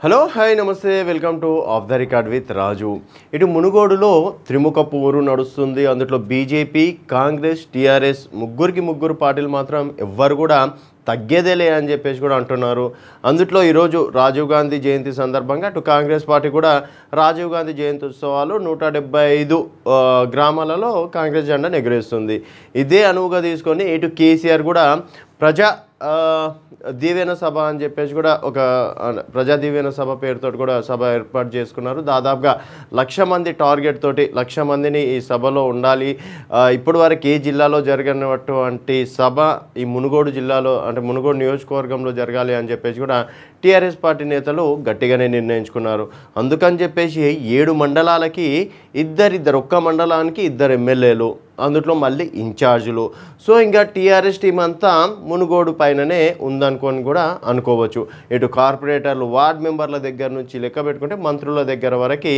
hello hi namaste welcome to off the record with Raju ఇటు మునుగోడులో త్రిముఖ పోరు నడుస్తుంది అందులో బీజేపీ కాంగ్రెస్ టీఆర్ఎస్ ముగ్గురికి ముగ్గురు పార్టీలు మాత్రం ఎవ్వరు కూడా తగ్గేదేలే అని చెప్పేసి కూడా అంటున్నారు అందుట్లో ఈరోజు రాజీవ్ గాంధీ జయంతి సందర్భంగా అటు కాంగ్రెస్ పార్టీ కూడా రాజీవ్ గాంధీ జయంతి ఉత్సవాలు నూట ఐదు గ్రామాలలో కాంగ్రెస్ జెండాను ఎగురేస్తుంది ఇదే అనువుగా తీసుకొని ఇటు కేసీఆర్ కూడా ప్రజా దీవెన సభ అని చెప్పేసి కూడా ఒక ప్రజా దీవెన సభ పేరుతో కూడా సభ ఏర్పాటు చేసుకున్నారు దాదాపుగా లక్ష మంది టార్గెట్ తోటి లక్ష మందిని ఈ సభలో ఉండాలి ఇప్పటి వరకు ఏ జిల్లాలో జరిగినటువంటి సభ ఈ మునుగోడు జిల్లాలో అంటే మునుగోడు నియోజకవర్గంలో జరగాలి అని చెప్పేసి కూడా టీఆర్ఎస్ పార్టీ నేతలు గట్టిగానే నిర్ణయించుకున్నారు అందుకని చెప్పేసి ఏడు మండలాలకి ఇద్దరిద్దరు ఒక్క మండలానికి ఇద్దరు ఎమ్మెల్యేలు అందులో మళ్ళీ ఇన్ఛార్జులు సో ఇంకా టీఆర్ఎస్ టీం అంతా మునుగోడు పైననే ఉందనుకొని కూడా అనుకోవచ్చు ఇటు కార్పొరేటర్లు వార్డ్ మెంబర్ల దగ్గర నుంచి లెక్క పెట్టుకుంటే మంత్రుల దగ్గర వరకు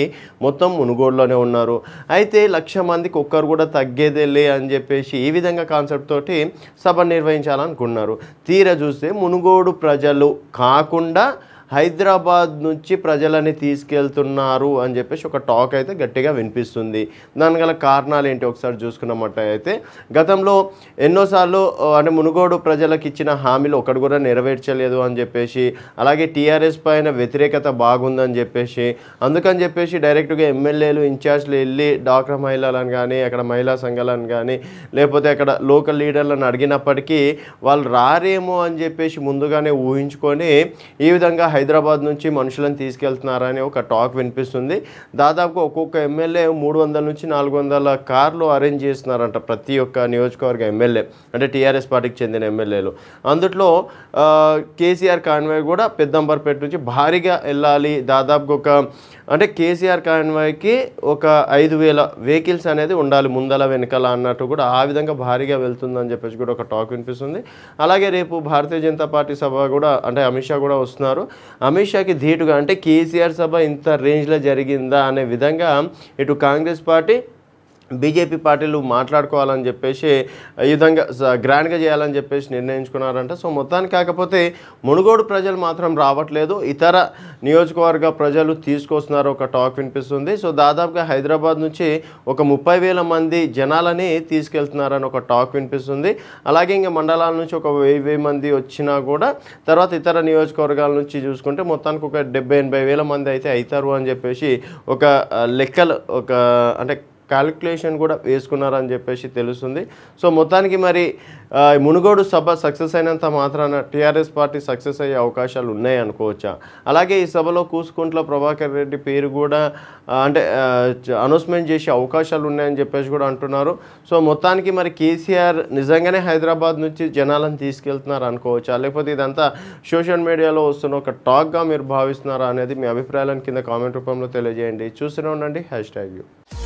మొత్తం మునుగోడులోనే ఉన్నారు అయితే లక్ష మందికి ఒక్కరు కూడా తగ్గేదేలే అని చెప్పేసి ఈ విధంగా కాన్సెప్ట్ తోటి సభ నిర్వహించాలనుకున్నారు తీరా చూస్తే మునుగోడు ప్రజలు కాకుండా కాకుండా హైదరాబాద్ నుంచి ప్రజలని తీసుకెళ్తున్నారు అని చెప్పేసి ఒక టాక్ అయితే గట్టిగా వినిపిస్తుంది దాని గల కారణాలు ఏంటి ఒకసారి చూసుకున్నమాట అయితే గతంలో ఎన్నోసార్లు అంటే మునుగోడు ప్రజలకు ఇచ్చిన హామీలు ఒకటి కూడా నెరవేర్చలేదు అని చెప్పేసి అలాగే టీఆర్ఎస్ పైన వ్యతిరేకత బాగుందని చెప్పేసి అందుకని చెప్పేసి డైరెక్ట్గా ఎమ్మెల్యేలు ఇన్ఛార్జ్లు వెళ్ళి డాక్టర్ మహిళలను కానీ అక్కడ మహిళా సంఘాలను కానీ లేకపోతే అక్కడ లోకల్ లీడర్లను అడిగినప్పటికీ వాళ్ళు రారేమో అని చెప్పేసి ముందుగానే ఊహించుకొని ఈ విధంగా హైదరాబాద్ నుంచి మనుషులను తీసుకెళ్తున్నారని ఒక టాక్ వినిపిస్తుంది దాదాపు ఒక్కొక్క ఎమ్మెల్యే మూడు వందల నుంచి నాలుగు వందల కార్లు అరేంజ్ చేస్తున్నారంట ప్రతి ఒక్క నియోజకవర్గ ఎమ్మెల్యే అంటే టీఆర్ఎస్ పార్టీకి చెందిన ఎమ్మెల్యేలు అందుట్లో కేసీఆర్ కాన్వాయ్ కూడా పెద్దంబర్పేట నుంచి భారీగా వెళ్ళాలి దాదాపు ఒక అంటే కేసీఆర్ కాన్వాయ్కి ఒక ఐదు వేల వెహికల్స్ అనేది ఉండాలి ముందల వెనకాల అన్నట్టు కూడా ఆ విధంగా భారీగా వెళ్తుందని చెప్పేసి కూడా ఒక టాక్ వినిపిస్తుంది అలాగే రేపు భారతీయ జనతా పార్టీ సభ కూడా అంటే అమిత్ షా కూడా వస్తున్నారు అమిత్ షాకి ధీటుగా అంటే కేసీఆర్ సభ ఇంత రేంజ్లో జరిగిందా అనే విధంగా ఇటు కాంగ్రెస్ పార్టీ బీజేపీ పార్టీలు మాట్లాడుకోవాలని చెప్పేసి ఈ విధంగా గ్రాండ్గా చేయాలని చెప్పేసి నిర్ణయించుకున్నారంట సో మొత్తానికి కాకపోతే మునుగోడు ప్రజలు మాత్రం రావట్లేదు ఇతర నియోజకవర్గ ప్రజలు తీసుకొస్తున్నారు ఒక టాక్ వినిపిస్తుంది సో దాదాపుగా హైదరాబాద్ నుంచి ఒక ముప్పై వేల మంది జనాలని తీసుకెళ్తున్నారని ఒక టాక్ వినిపిస్తుంది అలాగే ఇంకా మండలాల నుంచి ఒక వెయ్యి వెయ్యి మంది వచ్చినా కూడా తర్వాత ఇతర నియోజకవర్గాల నుంచి చూసుకుంటే మొత్తానికి ఒక డెబ్బై ఎనభై వేల మంది అయితే అవుతారు అని చెప్పేసి ఒక లెక్కలు ఒక అంటే క్యాలిక్యులేషన్ కూడా వేసుకున్నారని చెప్పేసి తెలుస్తుంది సో మొత్తానికి మరి మునుగోడు సభ సక్సెస్ అయినంత మాత్రాన టీఆర్ఎస్ పార్టీ సక్సెస్ అయ్యే అవకాశాలు ఉన్నాయి అనుకోవచ్చా అలాగే ఈ సభలో కూసుకుంట్ల ప్రభాకర్ రెడ్డి పేరు కూడా అంటే అనౌన్స్మెంట్ చేసే అవకాశాలు ఉన్నాయని చెప్పేసి కూడా అంటున్నారు సో మొత్తానికి మరి కేసీఆర్ నిజంగానే హైదరాబాద్ నుంచి జనాలను తీసుకెళ్తున్నారు అనుకోవచ్చా లేకపోతే ఇదంతా సోషల్ మీడియాలో వస్తున్న ఒక టాక్గా మీరు భావిస్తున్నారా అనేది మీ అభిప్రాయాలను కింద కామెంట్ రూపంలో తెలియజేయండి చూస్తూనే ఉండండి హ్యాష్ ట్యాగ్ యూ